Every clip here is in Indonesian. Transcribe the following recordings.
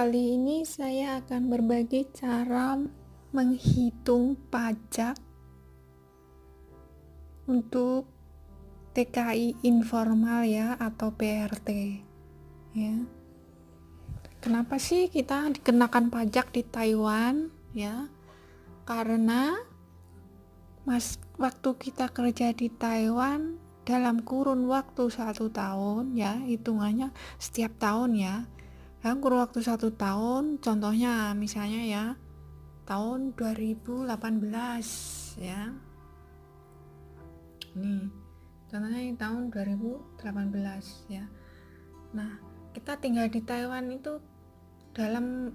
Kali ini saya akan berbagi cara menghitung pajak untuk TKI informal ya atau PRT. Ya. Kenapa sih kita dikenakan pajak di Taiwan ya? Karena mas waktu kita kerja di Taiwan dalam kurun waktu satu tahun ya hitungannya setiap tahun ya dalam kan kurun waktu satu tahun contohnya misalnya ya tahun 2018 ya Ini contohnya ini tahun 2018 ya nah kita tinggal di Taiwan itu dalam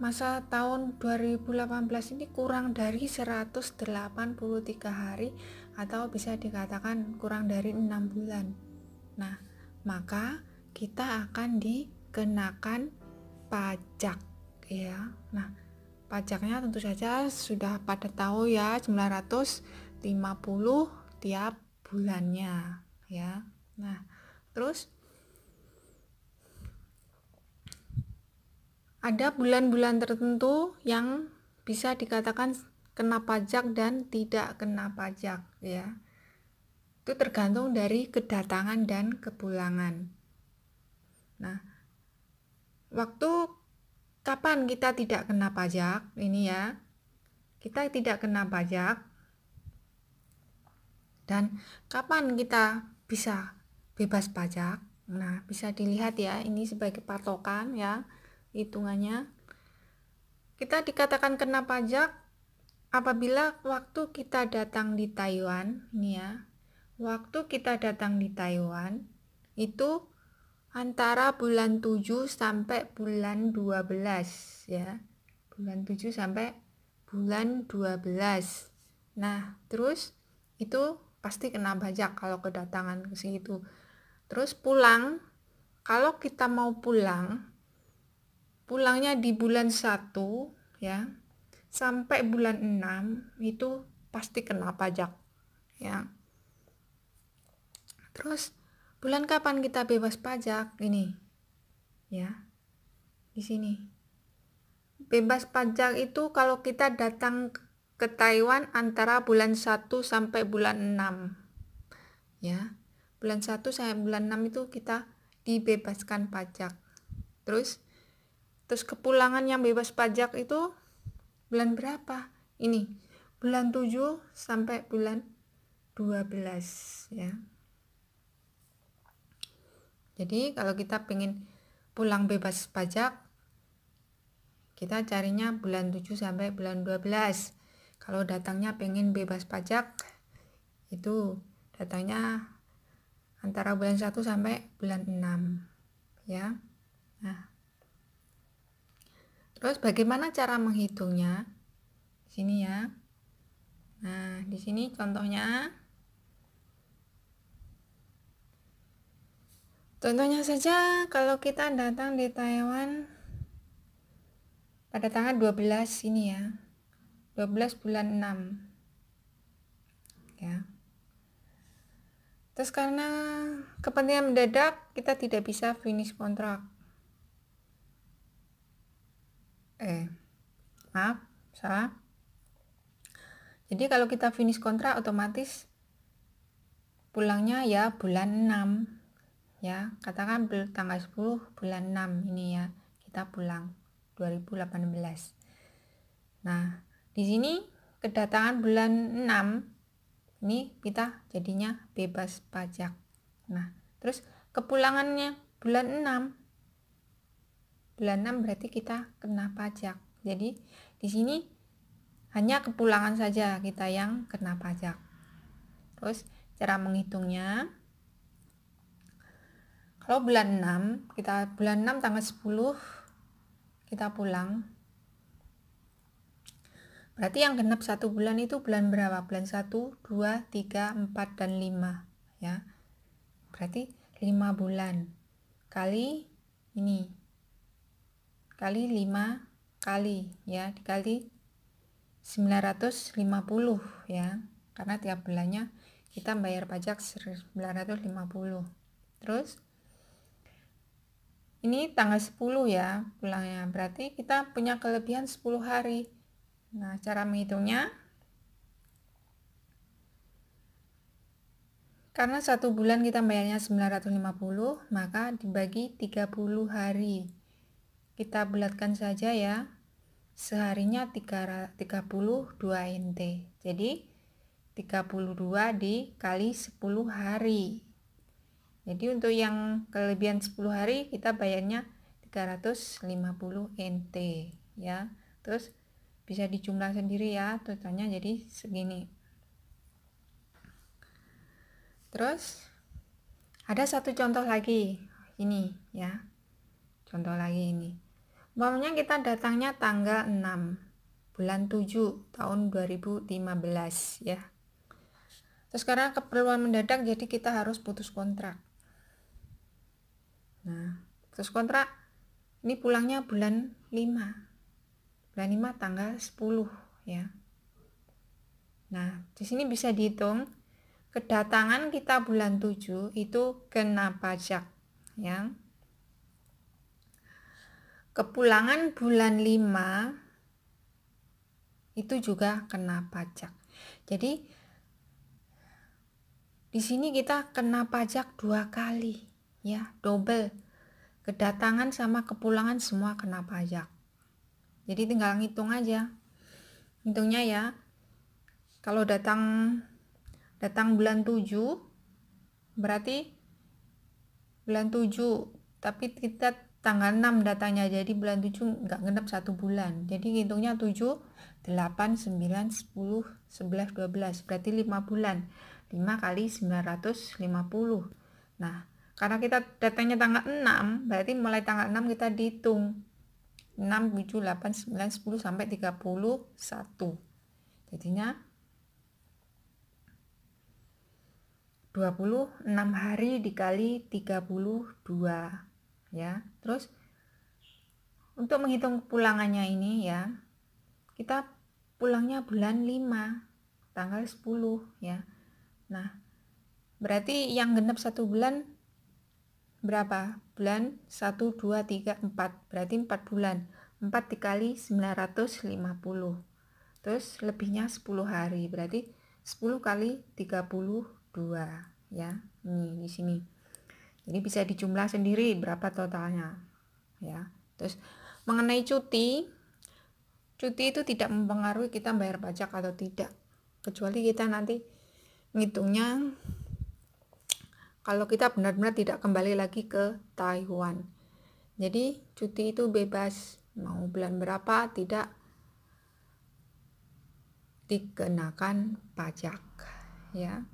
masa tahun 2018 ini kurang dari 183 hari atau bisa dikatakan kurang dari 6 bulan. Nah, maka kita akan di kenakan pajak ya. Nah, pajaknya tentu saja sudah pada tahu ya 950 tiap bulannya ya. Nah, terus ada bulan-bulan tertentu yang bisa dikatakan kena pajak dan tidak kena pajak ya. Itu tergantung dari kedatangan dan kepulangan. Nah, Waktu kapan kita tidak kena pajak? Ini ya. Kita tidak kena pajak. Dan kapan kita bisa bebas pajak? Nah, bisa dilihat ya, ini sebagai patokan ya hitungannya. Kita dikatakan kena pajak apabila waktu kita datang di Taiwan, ini ya. Waktu kita datang di Taiwan itu antara bulan 7 sampai bulan 12 ya. Bulan 7 sampai bulan 12. Nah, terus itu pasti kena pajak kalau kedatangan ke situ. Terus pulang, kalau kita mau pulang, pulangnya di bulan 1 ya, sampai bulan 6 itu pasti kena pajak ya. Terus Bulan kapan kita bebas pajak? Ini. Ya. Di sini. Bebas pajak itu kalau kita datang ke Taiwan antara bulan 1 sampai bulan 6. Ya. Bulan 1 sampai bulan 6 itu kita dibebaskan pajak. Terus terus kepulangan yang bebas pajak itu bulan berapa? Ini bulan 7 sampai bulan 12 ya. Jadi kalau kita pengen pulang bebas pajak, kita carinya bulan 7 sampai bulan 12. Kalau datangnya pengen bebas pajak, itu datangnya antara bulan 1 sampai bulan 6. Ya. Nah. Terus bagaimana cara menghitungnya? Di sini ya. Nah, di sini contohnya Contohnya saja kalau kita datang di Taiwan pada tanggal 12 ini ya. 12 bulan 6. Ya. Terus karena kepentingan mendadak kita tidak bisa finish kontrak. Eh, maaf, salah. Jadi kalau kita finish kontrak otomatis pulangnya ya bulan 6 ya katakan tanggal 10 bulan 6 ini ya kita pulang 2018 nah di sini kedatangan bulan 6 ini kita jadinya bebas pajak nah terus kepulangannya bulan 6 bulan 6 berarti kita kena pajak jadi di sini hanya kepulangan saja kita yang kena pajak terus cara menghitungnya kalau bulan 6 kita bulan 6 tanggal 10 kita pulang berarti yang genap satu bulan itu bulan berapa bulan 1 2 3 4 dan 5 ya berarti 5 bulan kali ini kali 5 kali ya dikali 950 ya karena tiap bulannya kita bayar pajak 950 terus ini tanggal 10 ya pulangnya berarti kita punya kelebihan 10 hari nah cara menghitungnya karena satu bulan kita bayarnya 950 maka dibagi 30 hari kita bulatkan saja ya seharinya 3, 32 NT jadi 32 dikali 10 hari jadi untuk yang kelebihan 10 hari kita bayarnya 350 NT ya. Terus bisa dijumlah sendiri ya totalnya jadi segini. Terus ada satu contoh lagi ini ya. Contoh lagi ini. Umpamanya kita datangnya tanggal 6 bulan 7 tahun 2015 ya. Terus karena keperluan mendadak jadi kita harus putus kontrak Nah, terus kontrak ini pulangnya bulan 5. Bulan 5 tanggal 10 ya. Nah, di sini bisa dihitung kedatangan kita bulan 7 itu kena pajak ya. Kepulangan bulan 5 itu juga kena pajak. Jadi di sini kita kena pajak dua kali ya double kedatangan sama kepulangan semua kena pajak jadi tinggal ngitung aja hitungnya ya kalau datang datang bulan 7 berarti bulan 7 tapi kita tanggal 6 datangnya jadi bulan 7 nggak nginep satu bulan jadi hitungnya 7 8 9 10 11 12 berarti 5 bulan 5 kali 950 nah karena kita datangnya tanggal 6, berarti mulai tanggal 6 kita dihitung. 6, 7, 8, 9, 10 sampai 31. Jadinya 26 hari dikali 32 ya. Terus untuk menghitung pulangannya ini ya, kita pulangnya bulan 5 tanggal 10 ya. Nah, berarti yang genap satu bulan berapa? Bulan 1, 2, 3, 4. Berarti 4 bulan. 4 dikali 950. Terus lebihnya 10 hari. Berarti 10 kali 32 ya. Ini di sini. Jadi bisa dijumlah sendiri berapa totalnya. Ya. Terus mengenai cuti cuti itu tidak mempengaruhi kita bayar pajak atau tidak. Kecuali kita nanti ngitungnya kalau kita benar-benar tidak kembali lagi ke Taiwan. Jadi cuti itu bebas mau bulan berapa tidak dikenakan pajak ya.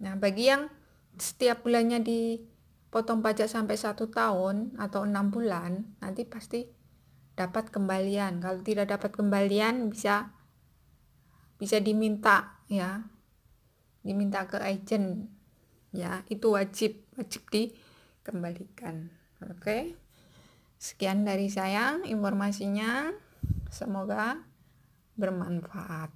Nah, bagi yang setiap bulannya dipotong pajak sampai satu tahun atau enam bulan, nanti pasti dapat kembalian. Kalau tidak dapat kembalian bisa bisa diminta ya. Diminta ke agent ya itu wajib wajib dikembalikan oke okay? sekian dari saya informasinya semoga bermanfaat